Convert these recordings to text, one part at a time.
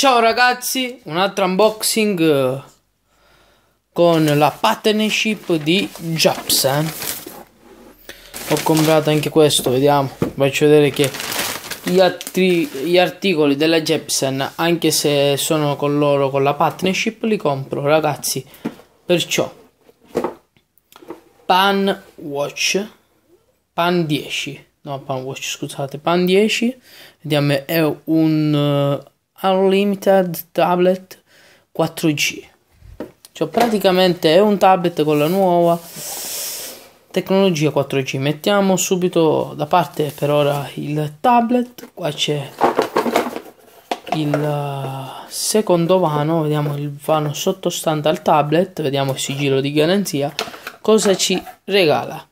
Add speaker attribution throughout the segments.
Speaker 1: Ciao ragazzi, un altro unboxing eh, con la partnership di Japsan. Eh. Ho comprato anche questo, vediamo, faccio vedere che gli, altri, gli articoli della Japsan, eh, anche se sono con loro con la partnership, li compro ragazzi. Perciò Pan Watch Pan 10, no Pan Watch, scusate, Pan 10, vediamo è un Unlimited Tablet 4G. Cioè praticamente è un tablet con la nuova tecnologia 4G. Mettiamo subito da parte per ora il tablet. Qua c'è il uh, secondo vano, vediamo il vano sottostante al tablet, vediamo il sigillo di garanzia. Cosa ci regala?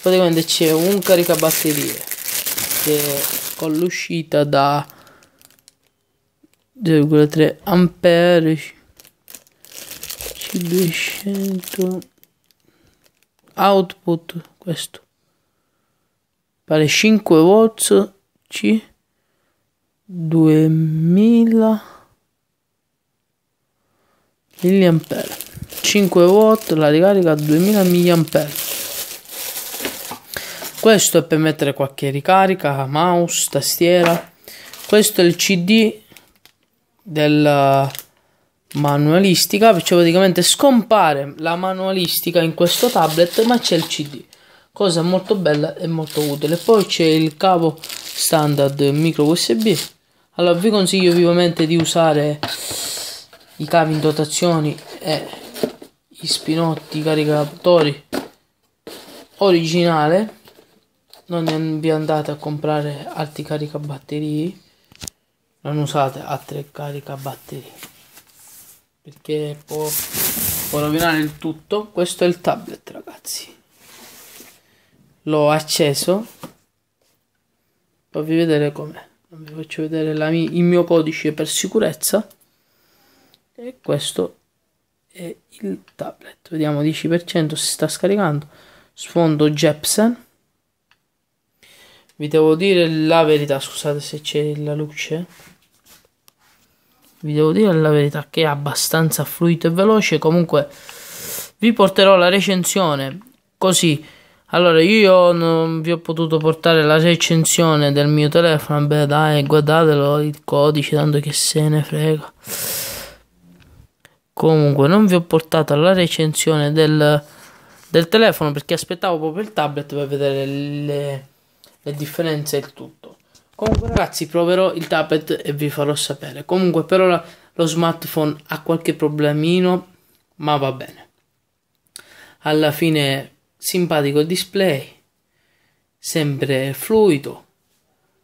Speaker 1: Praticamente c'è un caricabatterie che con l'uscita da 0,3 ampere C200 output questo pare 5 watts C 2000 mA 5 watt la ricarica 2000 mA questo è per mettere qualche ricarica mouse tastiera questo è il cd della eh, manualistica, cioè praticamente scompare la manualistica in questo tablet, ma c'è il CD, cosa molto bella e molto utile. Poi c'è il cavo standard micro USB. Allora vi consiglio vivamente di usare i cavi in dotazione e gli spinotti i caricatori originale non vi andate a comprare altri caricabatterie non usate a tre caricabatterie perché può, può rovinare il tutto questo è il tablet ragazzi l'ho acceso fammi vedere com'è vi faccio vedere mia, il mio codice per sicurezza e questo è il tablet vediamo 10% si sta scaricando sfondo Jepsen vi devo dire la verità, scusate se c'è la luce. Vi devo dire la verità che è abbastanza fluido e veloce, comunque vi porterò la recensione così. Allora, io non vi ho potuto portare la recensione del mio telefono. Beh, dai, guardatelo il codice, tanto che se ne frega. Comunque, non vi ho portato la recensione del, del telefono perché aspettavo proprio il tablet per vedere le e differenza il tutto. Comunque ragazzi proverò il tablet e vi farò sapere. Comunque per ora lo smartphone ha qualche problemino ma va bene. Alla fine simpatico il display, sempre fluido.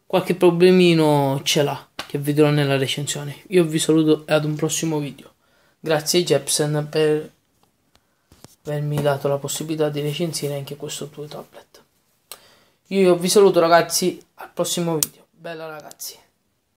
Speaker 1: Qualche problemino ce l'ha che vedrò nella recensione. Io vi saluto e ad un prossimo video. Grazie Jepsen per avermi dato la possibilità di recensire anche questo tuo tablet. Io vi saluto ragazzi, al prossimo video. Bella ragazzi.